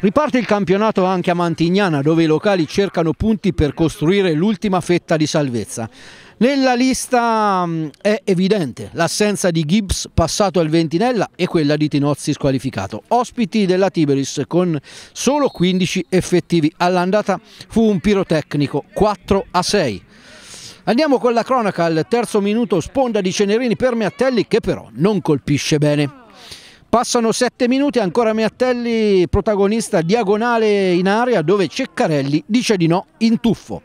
Riparte il campionato anche a Mantignana dove i locali cercano punti per costruire l'ultima fetta di salvezza. Nella lista mm, è evidente l'assenza di Gibbs passato al Ventinella e quella di Tinozzi squalificato. Ospiti della Tiberis con solo 15 effettivi. All'andata fu un pirotecnico 4 a 6. Andiamo con la cronaca al terzo minuto sponda di Cenerini per Miattelli che però non colpisce bene. Passano 7 minuti, ancora Meattelli, protagonista diagonale in area dove Ceccarelli dice di no in tuffo.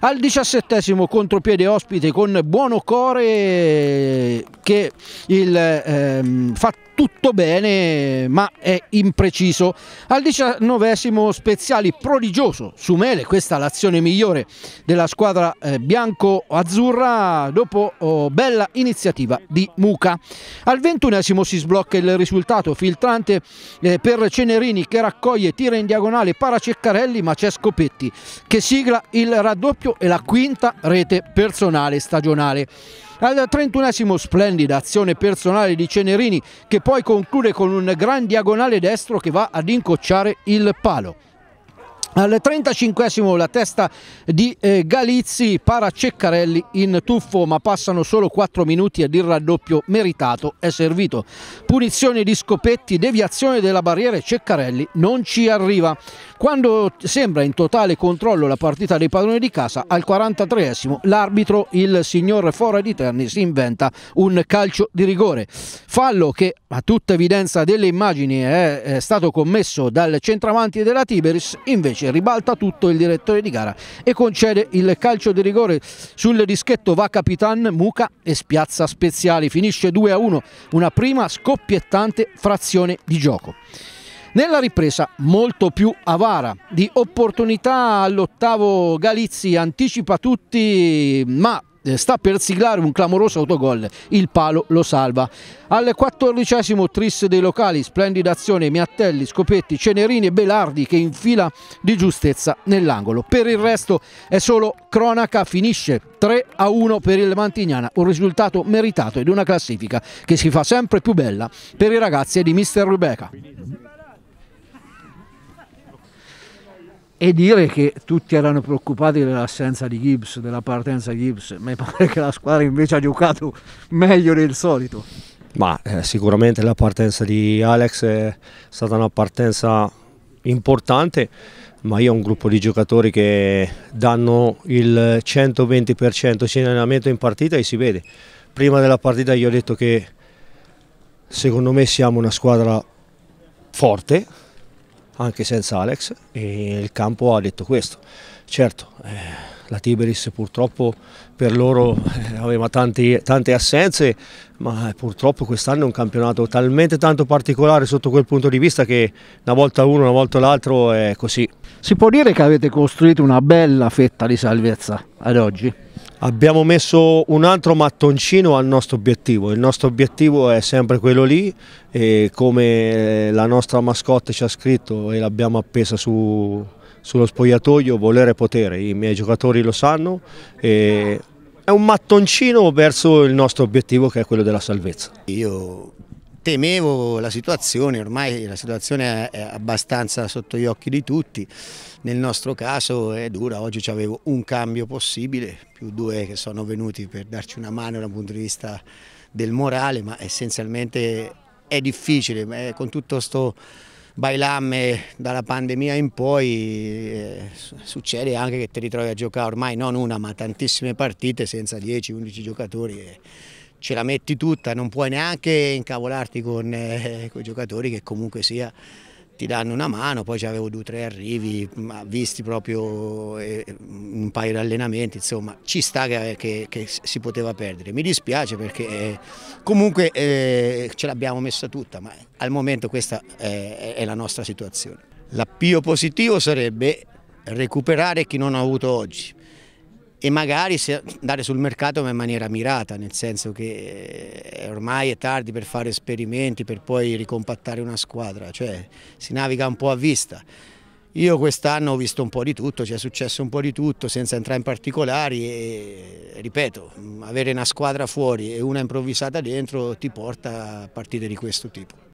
Al diciassettesimo contropiede ospite con Buono cuore che il, ehm, fa tutto bene ma è impreciso. Al diciannovesimo Speziali prodigioso su Mele, questa l'azione migliore della squadra eh, bianco-azzurra dopo oh, bella iniziativa di Muca. Al ventunesimo si sblocca il risultato filtrante eh, per Cenerini che raccoglie tira in diagonale para Ceccarelli ma c'è Scopetti che sigla il raddoppio e la quinta rete personale stagionale. Al 31 esimo splendida azione personale di Cenerini che poi conclude con un gran diagonale destro che va ad incocciare il palo. Al 35 esimo la testa di eh, Galizzi para Ceccarelli in tuffo ma passano solo 4 minuti ed il raddoppio meritato è servito. Punizione di Scopetti, deviazione della barriera e Ceccarelli non ci arriva. Quando sembra in totale controllo la partita dei padroni di casa, al 43esimo l'arbitro, il signor Fora di Terni, si inventa un calcio di rigore. Fallo che a tutta evidenza delle immagini è stato commesso dal centravanti della Tiberis, invece ribalta tutto il direttore di gara e concede il calcio di rigore sul dischetto va Capitan Muca e spiazza Speziali. Finisce 2 a 1, una prima scoppiettante frazione di gioco. Nella ripresa molto più avara di opportunità all'ottavo Galizzi anticipa tutti ma eh, sta per siglare un clamoroso autogol, il palo lo salva. Al quattordicesimo tris dei locali, splendida azione Miattelli, Scopetti, Cenerini e Belardi che infila di giustezza nell'angolo. Per il resto è solo cronaca, finisce 3 a 1 per il Mantignana, un risultato meritato ed una classifica che si fa sempre più bella per i ragazzi di Mister Rubeca. e dire che tutti erano preoccupati dell'assenza di Gibbs, della partenza di Gibbs, mi pare che la squadra invece ha giocato meglio del solito. Ma eh, sicuramente la partenza di Alex è stata una partenza importante, ma io ho un gruppo di giocatori che danno il 120% sia in allenamento in partita e si vede. Prima della partita io ho detto che secondo me siamo una squadra forte, anche senza Alex e il campo ha detto questo. Certo, eh, la Tiberis purtroppo per loro eh, aveva tanti, tante assenze, ma purtroppo quest'anno è un campionato talmente tanto particolare sotto quel punto di vista che una volta uno, una volta l'altro è così. Si può dire che avete costruito una bella fetta di salvezza ad oggi? Abbiamo messo un altro mattoncino al nostro obiettivo, il nostro obiettivo è sempre quello lì e come la nostra mascotte ci ha scritto e l'abbiamo appesa su, sullo spogliatoio, volere e potere, i miei giocatori lo sanno, è un mattoncino verso il nostro obiettivo che è quello della salvezza. Io temevo la situazione, ormai la situazione è abbastanza sotto gli occhi di tutti, nel nostro caso è dura, oggi avevo un cambio possibile, più due che sono venuti per darci una mano dal punto di vista del morale, ma essenzialmente è difficile, eh, con tutto questo bailamme dalla pandemia in poi eh, succede anche che ti ritrovi a giocare ormai non una ma tantissime partite senza 10-11 giocatori. E, ce la metti tutta, non puoi neanche incavolarti con, eh, i giocatori che comunque sia ti danno una mano, poi avevo due o tre arrivi visti proprio eh, un paio di allenamenti, insomma ci sta che, che, che si poteva perdere. Mi dispiace perché eh, comunque eh, ce l'abbiamo messa tutta, ma al momento questa eh, è, è la nostra situazione. L'appio positivo sarebbe recuperare chi non ha avuto oggi, e magari andare sul mercato ma in maniera mirata, nel senso che eh, ormai è tardi per fare esperimenti, per poi ricompattare una squadra, cioè si naviga un po' a vista. Io quest'anno ho visto un po' di tutto, ci è successo un po' di tutto senza entrare in particolari e ripeto, avere una squadra fuori e una improvvisata dentro ti porta a partite di questo tipo.